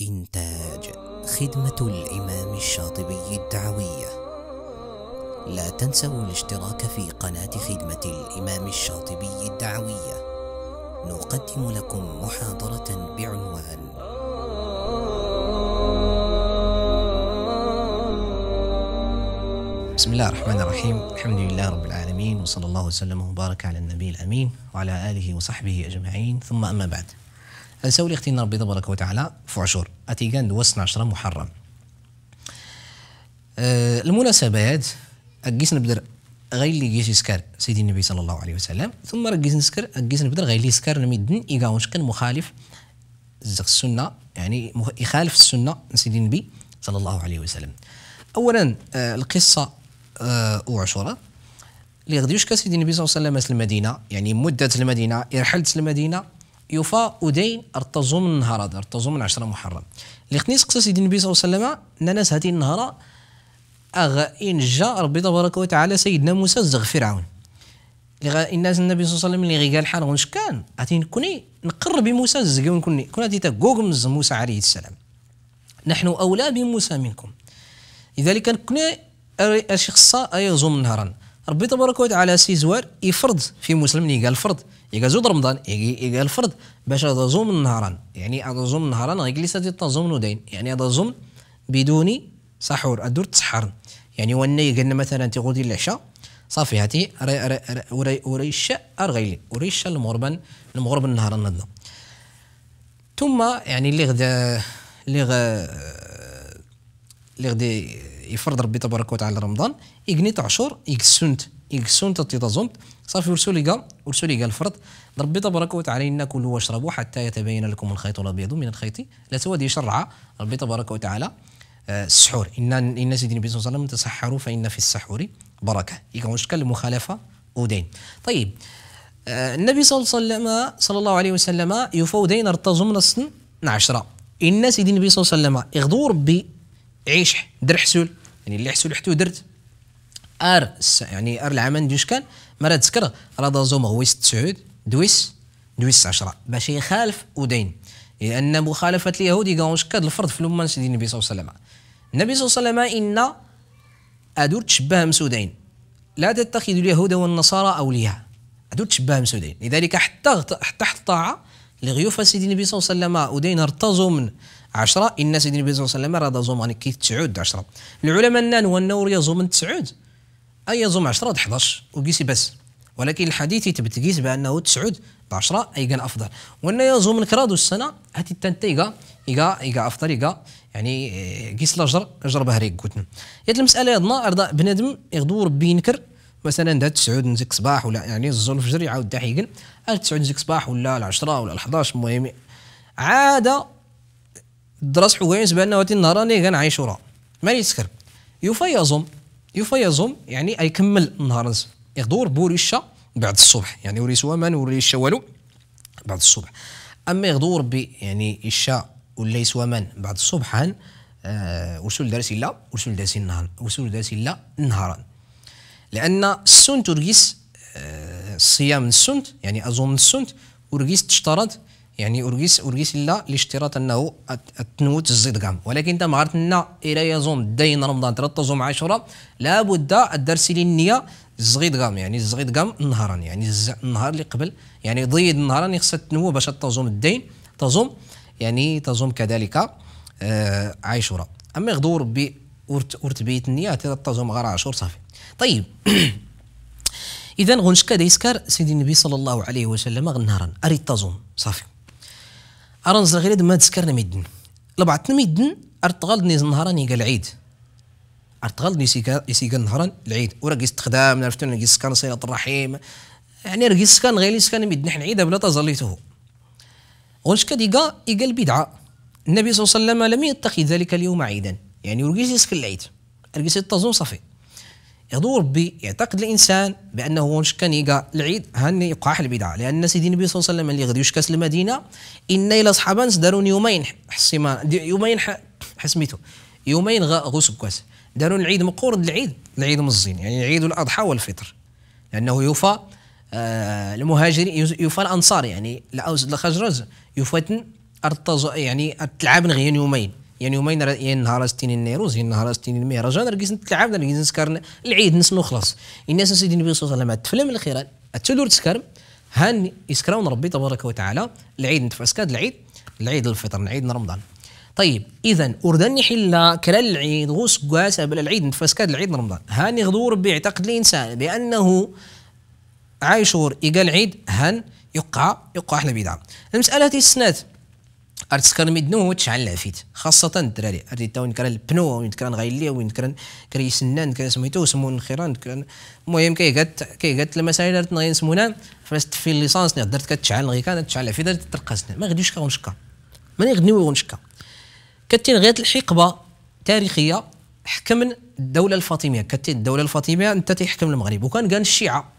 إنتاج خدمة الإمام الشاطبي الدعوية لا تنسوا الاشتراك في قناة خدمة الإمام الشاطبي الدعوية نقدم لكم محاضرة بعنوان بسم الله الرحمن الرحيم الحمد لله رب العالمين وصلى الله وسلم وبارك على النبي الأمين وعلى آله وصحبه أجمعين ثم أما بعد أنسولي اختينا ربي تبارك وتعالى في اتي أتيغان دوسنا عشرة محرم أه المناسبات أجيس نبدر غير اللي جيش يسكر سيدي النبي صلى الله عليه وسلم ثم رجيس نسكر أجيس نبدر غير اللي يسكر نمدن إيغاونش كان مخالف زق السنة يعني يخالف السنة سيدي النبي صلى الله عليه وسلم أولا أه القصة أه وعشورة اللي يشكى سيدي النبي صلى الله عليه وسلم المدينة يعني مدة المدينة رحلة المدينة يوفا ودين ارتزوم النهار هذا ارتزوم عشرة محرم اللي خنيس قصة سيدي النبي صلى الله عليه وسلم ناس هذه النهار اغ ان جا ربي تبارك وتعالى سيدنا موسى زغ فرعون اللي الناس النبي صلى الله عليه وسلم اللي غي قال حال كان غادي نكوني نقرب موسى زغي ونكوني كون غادي تاكوكم موسى عليه السلام نحن اولى بموسى منكم لذلك كوني اشي خصا ايزوم نهارا ربي تبارك وتعالى سي زوار يفرض في مسلم اللي قال فرض يجا زود رمضان يجي يجا الفرض باش هذا زوم نهاران يعني هذا زوم نهارا غيجلس تنظم نودين يعني هذا زوم بدون سحور ادور تسحر يعني وانا قلنا مثلا تيغودي العشاء صافي هاتي وريشا ارغيلي وريشا المغربا المغرب النهار نضنا ثم يعني اللي غدا اللي غ اللي غدي يفرض ربي تبارك وتعالى رمضان يقني تعشر يقسنت يقسون تطيطازونت صافي ورسو لي ورسو لي الفرد ربي تبارك وتعالى إن كلوا واشربوا حتى يتبين لكم الخيط الأبيض من الخيط لا سواد يشرع ربي تبارك وتعالى آه، السحور إن إن سيدي النبي صلى الله عليه وسلم تسحروا فإن في السحور بركة يكون شكل المخالفة ودين طيب آه، النبي صلى الله عليه وسلم صلى الله عليه وسلم يفودين ارتزم نص عشرة إن سيدي النبي صلى الله عليه وسلم يغدو ربي عيش در حسول يعني اللي حسول حتو درت ار يعني ار العمل ما راه تذكر راه هو هويس تسعود دويس دويس 10 باش يخالف ودين لان مخالفه اليهود يكونش كاد الفرض في الامانس سيدي النبي صلى الله عليه وسلم النبي صلى الله عليه وسلم ان ادور تشبه مسودين لا تتخذوا اليهود والنصارى اولياء ادور تشبه مسودين لذلك حتى حتى حتى الطاعه لغيوف سيدي النبي صلى الله عليه وسلم ودين ارتزوا من عشرة إن سيدي النبي صلى الله عليه وسلم راه زوم غنكي تسعود عشرة العلماء نان أنه ريا زوم تسعود اي زوم 10 د 11 وقيسي بس ولكن الحديث يثبت قيس بانه 9 ب 10 اي كان افضل وان يزوم الكراد السنه هاتي تنتيغا يقا يقا افضل يقا يعني إيه، قيس لاجر اجر بهريك قلتن نعم. يد المساله يضنا ارضا بنادم يغدو ربي ينكر مثلا دا 9 نزيك صباح ولا يعني الزول الفجر يعاود دحيقن 9 نزيك صباح ولا 10 ولا 11 المهم عاده الدراسه حوايج بانه هاتي النهار راني كنعيش وراه ما يسكر يوفا يزوم يوفا يزوم يعني يكمل النهار نصف يغدور بوريشا بعد الصبح يعني وريسوا ما الشا والو بعد الصبح اما يغدور بي يعني يشا ولا يسوا من بعد الصبح هن آه وصول دارسي لا وصول دارسي النهار وصول دارسي لا نهارا لان السنت ورقيس الصيام آه، السنت يعني ازوم السنت ورقيس تشترط يعني اورغيس اورغيس لا لاشتراط انه التنوت الزيد كام ولكن ما عرفت لنا الى يزوم الدين رمضان ترطزوم عشرة لابد الدرس للنيه الزغيد كام يعني الزغيد كام نهارا يعني النهار اللي قبل يعني ضيد نهارا خصها تنوى باش تزوم الدين تزوم يعني تزوم كذلك آه عاشوراء اما يغدو ربي ورتبيت النيه تزوم غير عاشور صافي طيب اذا غنشكا ديسكار سيدي النبي صلى الله عليه وسلم غنهارا اريد تزوم صافي ارنز غير ما تسكرنا ميدن لبعثنا ميدن نيز نهارا قال العيد ارتغلني نيز سيكا نهارا العيد وراقيس تخدام عرفتو راقيس سكان صلاه الرحيم يعني رقيس سكان غير سكان ميدن حنا عيدا بلا تزليته غلش كديقا إيقا البدعة النبي صلى الله عليه وسلم لم يتخذ ذلك اليوم عيدا يعني ورقيس يسكن العيد رقيس يتزون صافي يدور يعتقد الانسان بانه كان يلقى العيد هاني يقاح البدعه لان سيدي النبي صلى الله عليه وسلم اللي غادي يشكاس المدينه ان الى اصحابا دارون يومين حسيمان يومين حسميتو يومين غوس كاس دارون العيد مقورد العيد العيد مزين يعني عيد الاضحى والفطر لانه يوفى آه المهاجرين يوفى الانصار يعني الاوس يوفى يوفاتن يعني تلعب غير يومين يعني راه يا يعني نهار ستين النيروز يا نهار ستين المهرجان راه تلعب راه نسكر العيد نسنو خلاص الناس سيدي النبي صلى الله عليه وسلم تفلم الخيران تدور تسكر هان يسكرون ربي تبارك وتعالى العيد نتفع سكاد العيد العيد الفطر العيد رمضان طيب اذا اردني حلا كلا العيد غوس قاسا بلا العيد نتفع سكاد العيد رمضان هاني غدو ربي يعتقد الانسان بانه عايشور يقال عيد هان يقع يقع احنا بيدعم المساله تيسنات ارتسكر ميدنو هو تشعل العفيت خاصة الدراري ارتي وين كران البنو غايلي وين كران كري سنان كرا سميتو سمون الخيران المهم كي قالت كي قالت المسائل درت نغي نسمونا فاش في ليسانس ني درت كتشعل غي كان تشعل العفيت درت ترقصنا ما غاديش شكا ماني غادي شكا كاتين غير الحقبة تاريخية حكمن الدولة الفاطمية كاتين الدولة الفاطمية انت تيحكم المغرب وكان كان الشيعة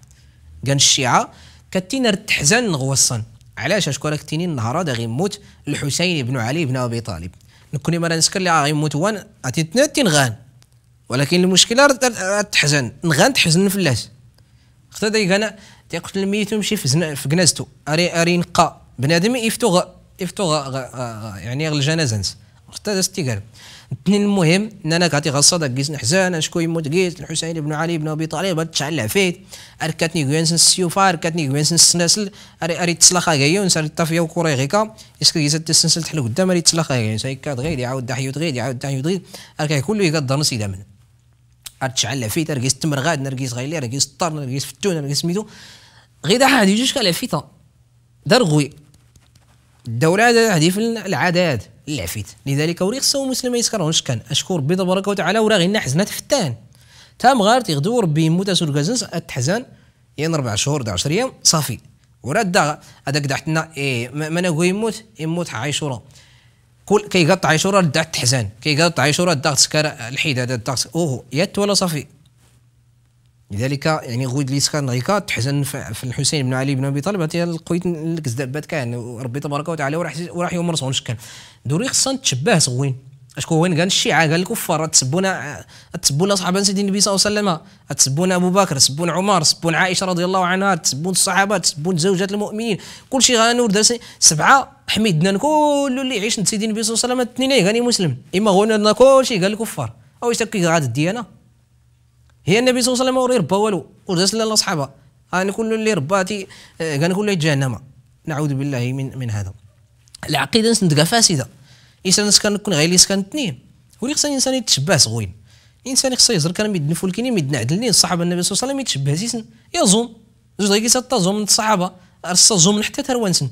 كان الشيعة كاتين كتين تحزن غوصن علاش اشكرك تيني النهار هذا غيموت الحسين بن علي بن ابي طالب نكوني ما نسكر لي آه، غيموت وان اتنتي نغان ولكن المشكله تحزن نغان تحزن في اللاس ختا انا تيقتل الميت ويمشي في في كنازتو اري اري نقا بنادم يفتو غ يفتو يعني الجنازه ستي استقر اثنين المهم ان انا كاتي غصدك كيس نحزان شكون يموت كيس الحسين بن علي بن ابي طالب تشعل العفيت اركاتني غيانس السيوفا اركاتني غيانس السناسل اري اري تسلاخا غيونس اري طافيا وكوري غيكا اسكو كيس السنسل تحل قدام اري تسلاخا كايون سايك كاد غير يعاود دحيوت غير يعاود دحيوت غيدي اركا كله يقدر نسي دامن ارتشعل العفيت اركيس التمر غاد نركيس غيلي اركيس الطر نرقيس فتون اركيس ميتو غيدا حاد يجوش كالعفيته دار غوي الدولة هذه في العادات للعفيت لذلك وريق سو مسلم يسكرون كان اشكر بيض بركه وتعالى وراه غينا حزنا تفتان تام غار تيغدور بموتا كازنس اتحزن ين ربع شهور 10 ايام صافي ورا دا هذاك دحتنا اي ما انا يموت يموت عايشورا كل كيقطع عايشورا دا تحزن كيقطع عايشورا دا سكر الحيد هذا دا اوه يات ولا صافي لذلك يعني غود ليس كان غيكا تحزن في الحسين بن علي بن ابي طالب هاتي القويت لك زدبات كان ربي تبارك وتعالى وراح وراح يوم رسول شكان دوري خصنا نتشبه صغوين اشكو وين قال الشيعه قال الكفار تسبونا تسبونا صحابه سيدي النبي صلى الله عليه وسلم تسبونا ابو بكر تسبون عمر تسبون عائشه رضي الله عنها تسبون الصحابه تسبون زوجات المؤمنين كل شيء غانور درس سبعه حميدنا كل اللي يعيش سيدي النبي صلى الله عليه وسلم اثنين غني مسلم اما غنى كل شيء قال الكفار او اش كي غادي الديانه هي النبي صلى الله عليه وسلم وري ربا والو وداس صحابه انا كل اللي رباتي آه، كان كل جهنم نعوذ بالله من من هذا العقيده نتنقى فاسده الانسان كنكون غير اللي سكنتني ولي خصني الانسان يتشبه صغوين الانسان خصو يزر كان ميدن فولكيني ميدن عدلني الصحابه النبي صلى الله عليه وسلم يتشبه يا زوم زوج غير كيسات زوم الصحابه زوم حتى تروانسن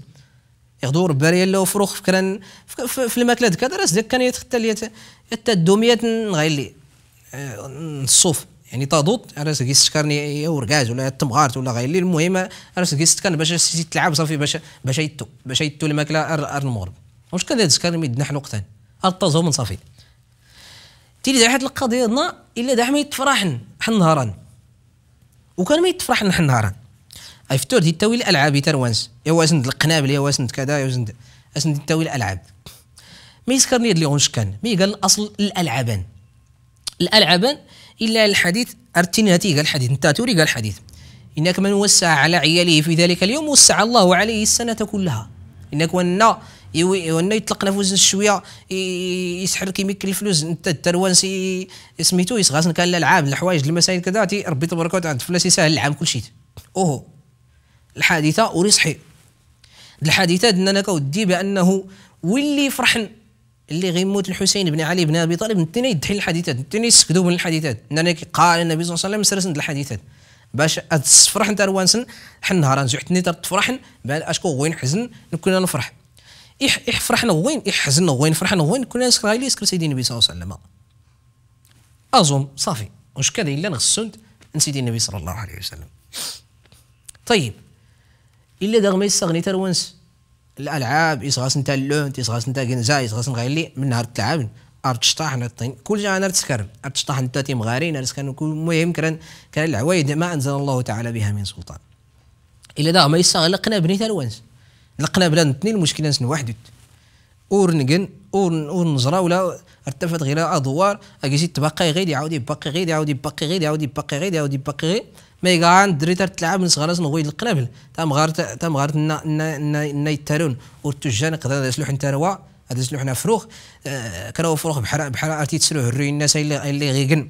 ياخذوا رباريه لا وفروخ فكران في الماكله كذا راس داك كان يتختل حتى الدوميات غير اللي الصوف آه، يعني تضوط انا يستكرني يعني يا إيه، ورقاز ولا تمغارت ولا غير المهم المهم راسك يستكرن باش تلعب صافي باش باش يتو باش يتو الماكله ار المغرب واش كان هذا السكر ميدنا حنا وقتان طازو من صافي تيلي دا القضيه هنا الا دا ما يتفرحن حنا نهاران وكان ما يتفرحن حنا نهاران اي فتور دي تاوي الالعاب تروانس يا واسند القنابل يا واسند كذا يا واسند اسند تاوي الالعاب ما يسكرني غونش كان مي قال الاصل الالعابان الالعابان إلا الحديث أرتناتي قال الحديث التاتوري قال الحديث إنك من وسع على عياله في ذلك اليوم وسع الله عليه السنة كلها إنك ونا ونا يطلق نفوس شوية يسحر كيميك الفلوس أنت سي سميتو يسغاسن كان العام الحوايج المسائل كذا تي ربي تبارك وتعالى فلوس يسهل العام كل شيء أوه الحادثة وري صحي الحادثة دنا أنا كودي بأنه ولي فرحن اللي غيموت الحسين بن علي بن ابي طالب نتينا يدحي الحديثات نتينا يسكدوا من الحديثات انا قال النبي صلى الله عليه وسلم سرسن الحديثات باش تفرح انت روانسن حنا نهار نزوحتني تفرحن بعد اشكو وين حزن كنا نفرح إح فرحنا وين يحزن وين فرحنا وين كنا إسرائيلي يسكر سيدي النبي صلى الله عليه وسلم أظن صافي واش كذا إلا نغسل نسيدي النبي صلى الله عليه وسلم طيب إلا دغ ما يستغني تروانس الالعاب يسغاس نتا اللونت يسغاس نتا كنزا يسغاس لي من نهار تلعب ارت شطاح نطين كل جا انا تسكر ارت شطاح نتا تيمغارين ارسكن المهم كان كان العوايد ما انزل الله تعالى بها من سلطان الا دا ما يسال لقنا بني تلوانس لقنا بلا اثنين المشكله نسن واحد اور نقن اور اور نزرا ولا ارتفت غير ادوار اجي تبقى غير يعاود يبقى غير يعاود يبقى غير يعاود يبقى غير يعاود يبقى غير ميغان دري تلعب من صغار نغوي القنابل تام غار تام غار نا يتارون والتجان قدر هذا آه، سلوح نتاروا هذا سلوحنا فروخ كراو فروخ بحر بحر ارتي تسلوح الروي الناس اللي اللي غيكن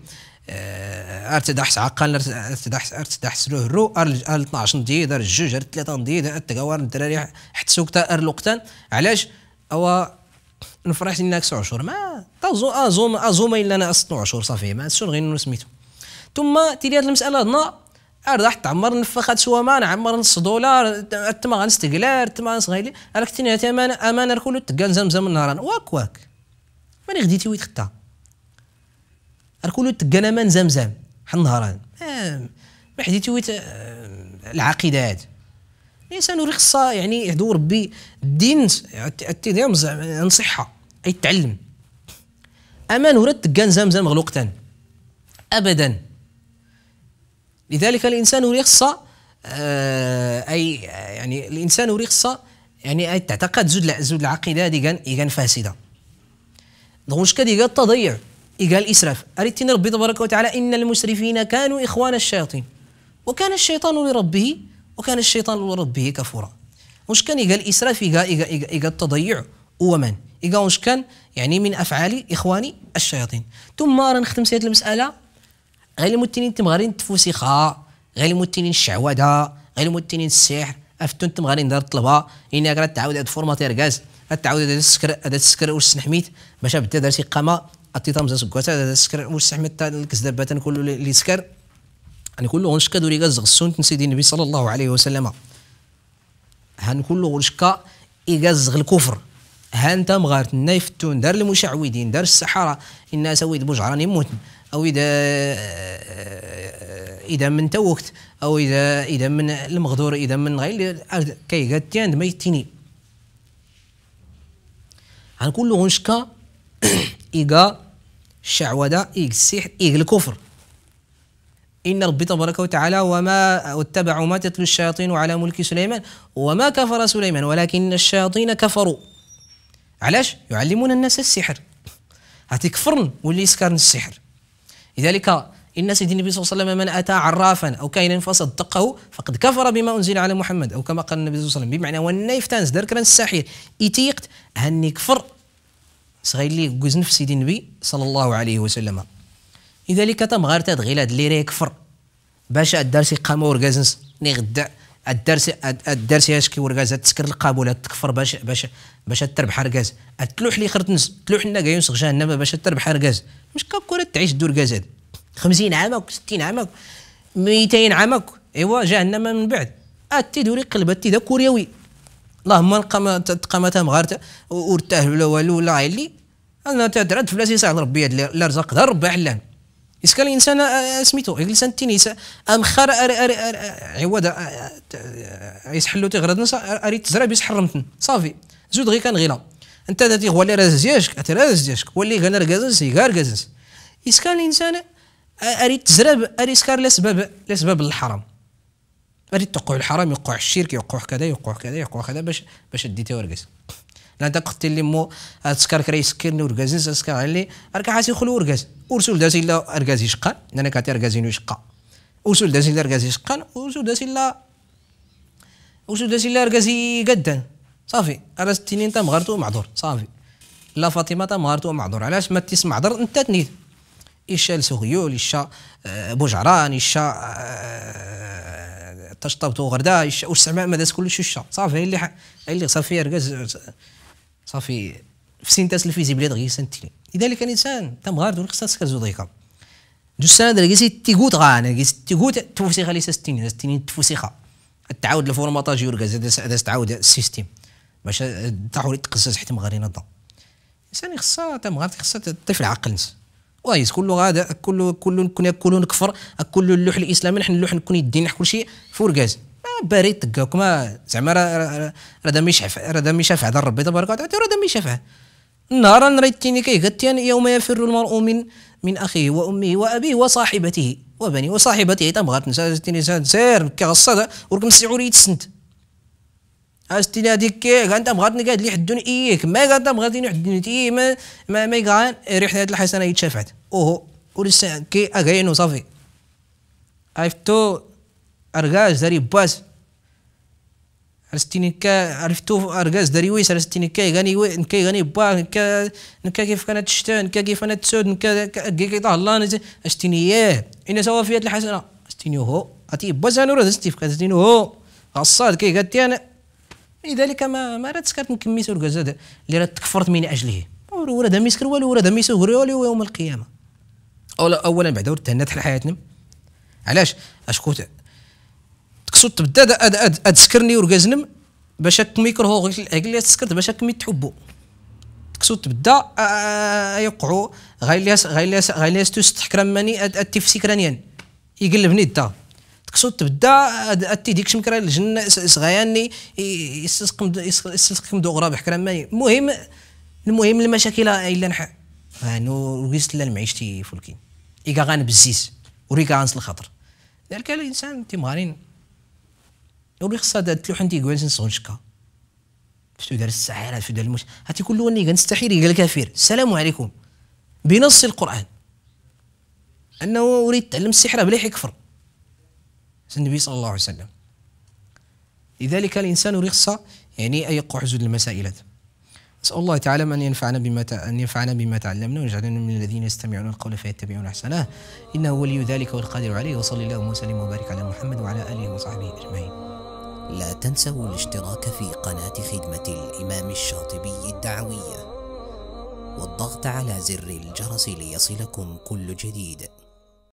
آه، ارتدحس عقل ارتدحس ارتدحس روه رو ار 12 نديد ار جوج ار 3 نديد التقاور الدراري حتى سوكتا ار الوقتان علاش هو نفرح لنا 9 شهور ما زو ازوم ازوم الا انا 16 شهور صافي ما شنو غير سميتو ثم تيلي هذه المساله هنا راح تعمر نفخات سوا ما نعمر نص دولار تما غنستقلار تما غنصغيلي راك تيني امان امان الكل تقال زمزم النهار واك واك ماني غديتي ويت خطا الكل تقال امان زمزم حال نهاران ما حديتي ويت العقيدات الانسان وري خصها يعني يهدو ربي الدين التدام نصحه اي تعلم امان ورد تقان زمزم غلوقتان ابدا لذلك الإنسان رخصة آه، أي يعني الإنسان رخصة يعني أي تعتقد زود زود العقيدة هذه كان كان فاسدة دونك واش قال التضيع قال الإسراف أريتنا ربي تبارك وتعالى إن المسرفين كانوا إخوان الشياطين وكان الشيطان لربه وكان الشيطان لربه كفورا واش كان قال الإسراف قال التضيع ومن قال واش كان يعني من أفعال إخواني الشياطين ثم راه نختم سيد المسألة غير انتم غارين التفوسيخه غير المتنين الشعوذه غير المتنين السحر افتون غارين دار الطلبه اني غير تعاود هاد فورماتير كاز تعاود هاد السكر هاد السكر واش حميت باش بدا دارتي قامه عطي مزال سكوات هاد السكر واش حميت الكزدر باتن كله اللي سكر يعني كله غنشكا دوري كاز غسون سيدي النبي صلى الله عليه وسلم هان كله غنشكا يقزغ الكفر هانتا مغارت نايفتون دار المشعوذين دار السحره الناس ويد بوجعراني موتن او اذا اذا من توكت او اذا اذا من المغدور اذا من غير كي قد تياند ما يتيني عن كل غنشكا ايغا الشعوذه ايغ السحر ايغ الكفر إن ربي تبارك وتعالى وما واتبعوا ما تتلو الشياطين على ملك سليمان وما كفر سليمان ولكن الشياطين كفروا علاش يعلمون الناس السحر هاتي كفرن واللي يسكرن السحر لذلك إن سيدي النبي صلى الله عليه وسلم من أتى عرافا أو كائنا فصدقه فقد كفر بما أنزل على محمد أو كما قال النبي صلى الله عليه وسلم بمعنى والنايف تانز دار كران الساحر إتيقت هني كفر صغير لي كوز سيدي النبي صلى الله عليه وسلم لذلك تم غير غلاد لي اللي راه باش الدار سيقام قزنس ني الدرس الدرس كي ورقاز تسكر القابوله تكفر باش باش باش تربح رقاز تلوح لي نس تلوح لنا كاين صغ جهنم باش تربح رقاز مش كاكور تعيش دور رقاز 50 عام 60 عام 200 عام ايوا جهنم من بعد اتي دوري قلب اتي دا كوريوي اللهم نقام تقامتها مغارتها ورتاه ولا والو ولا اللي انا تدرت فلاسي ساعد ربي لا رزق ربي علان اذا الانسان آه، آه، سميتو الانسان التنس ام خار عواد عيس آه، حلوتي غرد اريد تزرع بيس حرمتن صافي زود غي كان غيلا انت ذاتي هو اللي راز دياشك انت راز دياشك هو اللي غنر غازنس يغار غازنس اذا الانسان اريد تزرب اريد سكار لاسباب لاسباب الحرام اريد توقع الحرام يوقع الشرك يوقع كذا يوقع كذا يوقع كذا باش باش ديتي ورقس لان قتي لي مو تسكر كري يسكرني ورقازن سكر علي اركا حاسي خلو ورقاز ورسول داسي لا ارقاز يشقى لان كاتي ارقازين يشقى ورسول داسي لا ارقاز يشقى ورسول داسي لا ورسول داسي لا ارقاز يقدن صافي انا ستينين تا غرتو معذور صافي لا فاطمه تا غرتو معذور علاش ما تسمع ضر انت تنيت إشا لسغيول إشا آه، بوجعران إشا آه، تشطبتو غردا إشا وسمع مدى كلش ششا صافي اللي اللي صافي رقاز آه، صافي في سينتاس الفيزيبيلي غير سنتيني لذلك الانسان ولا خصها تسكر دغيا جو سان درجي تيكوت غا انا كي تيكوت توسيخه لي سستين سستين توسيخه تعاود الفورماطاج يورغا زاد تعاود السيستيم باش تحول تقزز حتى مغارينا نضا الانسان خصها تا مغاري خصها تضيف العقل نس وايز كله غادا كله كله كنا كل كفر كل اللوح الاسلامي نحن اللوح نكون يدين كل شيء فورغاز بريد تكاك ما زعما راه دا ميشفع راه دا ميشفع هذا ربي تبارك وتعالى راه دا ميشفع نهارا ريتيني يعني، كيغتيان يوم يفر المرء من من اخيه وامه وابيه وصاحبته وبني وصاحبته تبغى تنسى تيني سير ورك وركم السعوري تسند استيلا هذيك كي طيب، طيب، انت بغاتني نقاد لي حدون ايك ما انت بغاتني حدون اي ما ما ما يقعان ريحه هذه الحسنه يتشافعت اوه ولسه كي اغينو صافي عرفتو ارغاز داري باس كا عرفتو ارغاز داري ويس كا غاني وي نكا غاني با نكا نكا كيف كانت الشتاء نكا كيف كانت تسود نكا كي الله طهلان اشتينيا ان سوافيات الحسنه عرفتيني هو اتي باس انا راه ستيف كاتينيو هو غصاد كي قالت انا لذلك ما ما راه تسكرت نكميس الغاز اللي راه تكفرت من اجله ورا دا ميسكر والو ورا دا ميسكر والو يوم القيامه اولا بعد تهنات حياتنا علاش اشكوت خصو تبدا اد اد اد سكرني ورقازنم باش هاكم يكرهو غير اللي سكرت باش هاكم يتحبوا خصو تبدا يوقعوا غير اللي غير اللي غير اللي تستحكرم ماني اتفسكرانيان يقلبني دا تقصد تبدا اتي آه، آه، آه، ديك شمكرا الجن صغياني يستسقم يستسقم دو غراب حكرا ماني المهم المهم المشاكل الا نح فانو ويست لا المعيشتي فولكين ايكا غان بزيز وريكا غانس الخطر ذلك الانسان تيمارين نوري خصها هاد التلوح انت كوين شكا فتو دار السحرات فتو دار المش هاتي كل وني كنستحير قال الكافر السلام عليكم بنص القران انه اريد تعلم السحر بلا يكفر النبي صلى الله عليه وسلم لذلك الانسان رخصه يعني اي حزود المسائلات نسال الله تعالى ان ينفعنا بما ت... ان ينفعنا بما تعلمنا ويجعلنا من الذين يستمعون القول فيتبعون احسناه انه ولي ذلك والقادر عليه وصلى الله وسلم وبارك على محمد وعلى اله وصحبه اجمعين لا تنسوا الاشتراك في قناة خدمة الإمام الشاطبي الدعوية والضغط على زر الجرس ليصلكم كل جديد